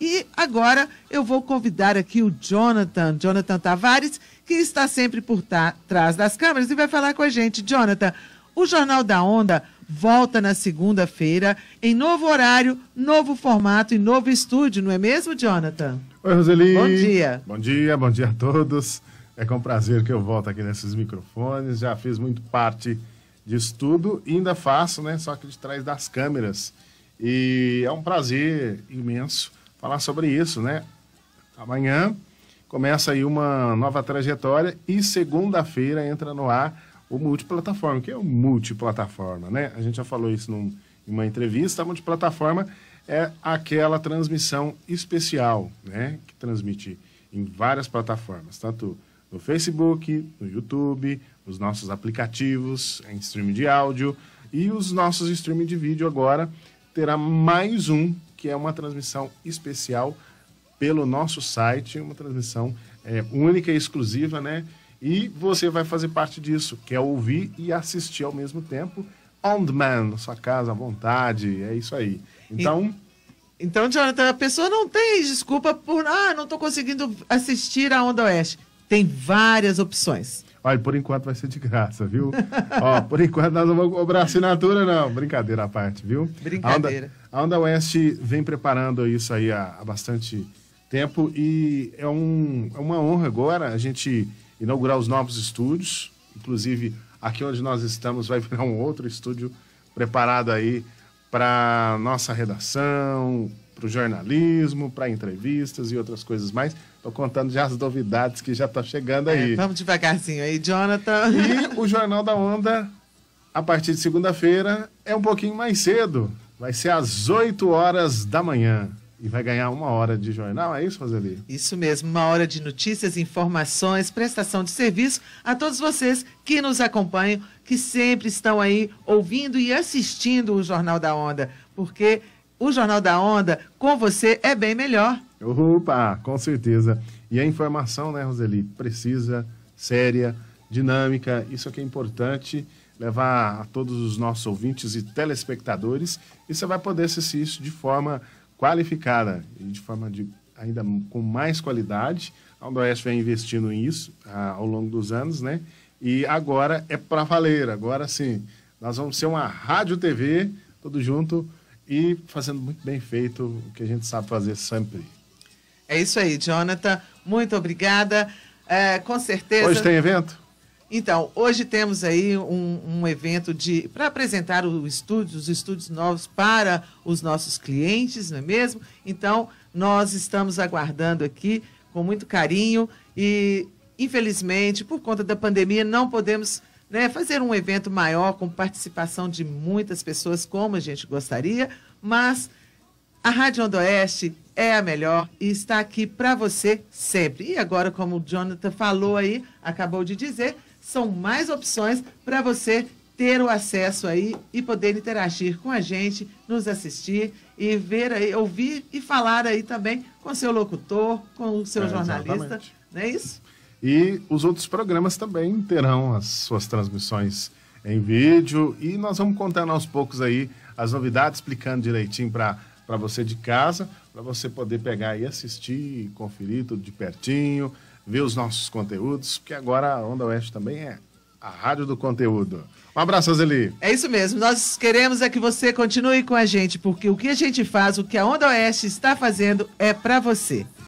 E agora eu vou convidar aqui o Jonathan, Jonathan Tavares, que está sempre por trás das câmeras e vai falar com a gente. Jonathan, o Jornal da Onda volta na segunda-feira, em novo horário, novo formato e novo estúdio, não é mesmo, Jonathan? Oi, Roseli. Bom dia. Bom dia, bom dia a todos. É com prazer que eu volto aqui nesses microfones. Já fiz muito parte disso tudo e ainda faço, né? Só que de trás das câmeras. E é um prazer imenso falar sobre isso, né? Amanhã começa aí uma nova trajetória e segunda-feira entra no ar o multiplataforma. O que é o multiplataforma, né? A gente já falou isso num, em uma entrevista. A multiplataforma é aquela transmissão especial, né? Que transmite em várias plataformas, tanto no Facebook, no YouTube, os nossos aplicativos em streaming de áudio e os nossos streaming de vídeo agora terá mais um que é uma transmissão especial pelo nosso site, uma transmissão é, única e exclusiva, né? E você vai fazer parte disso, que é ouvir e assistir ao mesmo tempo, on demand, na sua casa, à vontade, é isso aí. Então... E... Então, Jonathan, a pessoa não tem desculpa por, ah, não estou conseguindo assistir a Onda Oeste. Tem várias opções. Olha, por enquanto vai ser de graça, viu? Ó, por enquanto nós não vamos cobrar assinatura, não. Brincadeira à parte, viu? Brincadeira. A Onda, a Onda vem preparando isso aí há, há bastante tempo e é, um, é uma honra agora a gente inaugurar os novos estúdios. Inclusive, aqui onde nós estamos vai virar um outro estúdio preparado aí para nossa redação, para o jornalismo, para entrevistas e outras coisas mais. Estou contando já as novidades que já estão tá chegando é, aí. É, vamos devagarzinho aí, Jonathan. E o Jornal da Onda, a partir de segunda-feira, é um pouquinho mais cedo. Vai ser às 8 horas da manhã. E vai ganhar uma hora de jornal, é isso, Roseli? Isso mesmo, uma hora de notícias, informações, prestação de serviço a todos vocês que nos acompanham, que sempre estão aí ouvindo e assistindo o Jornal da Onda, porque o Jornal da Onda com você é bem melhor. Opa, com certeza. E a informação, né, Roseli, precisa, séria, dinâmica, isso aqui é, é importante levar a todos os nossos ouvintes e telespectadores e você vai poder assistir isso de forma qualificada e de forma de, ainda com mais qualidade. A Oeste vem investindo nisso ah, ao longo dos anos, né? E agora é para valer, agora sim. Nós vamos ser uma rádio TV, tudo junto, e fazendo muito bem feito o que a gente sabe fazer sempre. É isso aí, Jonathan. Muito obrigada. É, com certeza. Hoje tem evento? Então, hoje temos aí um, um evento de para apresentar o estúdio, os estúdios novos para os nossos clientes, não é mesmo? Então, nós estamos aguardando aqui com muito carinho e, infelizmente, por conta da pandemia, não podemos né, fazer um evento maior com participação de muitas pessoas, como a gente gostaria, mas a Rádio Onda Oeste é a melhor e está aqui para você sempre. E agora, como o Jonathan falou aí, acabou de dizer, são mais opções para você ter o acesso aí e poder interagir com a gente, nos assistir e ver aí, ouvir e falar aí também com seu locutor, com o seu é, jornalista. Exatamente. Não é isso? E os outros programas também terão as suas transmissões em vídeo. E nós vamos contando aos poucos aí as novidades, explicando direitinho para você de casa, para você poder pegar e assistir, conferir tudo de pertinho, ver os nossos conteúdos, porque agora a Onda Oeste também é a rádio do conteúdo. Um abraço, Azeli. É isso mesmo. Nós queremos é que você continue com a gente, porque o que a gente faz, o que a Onda Oeste está fazendo é para você.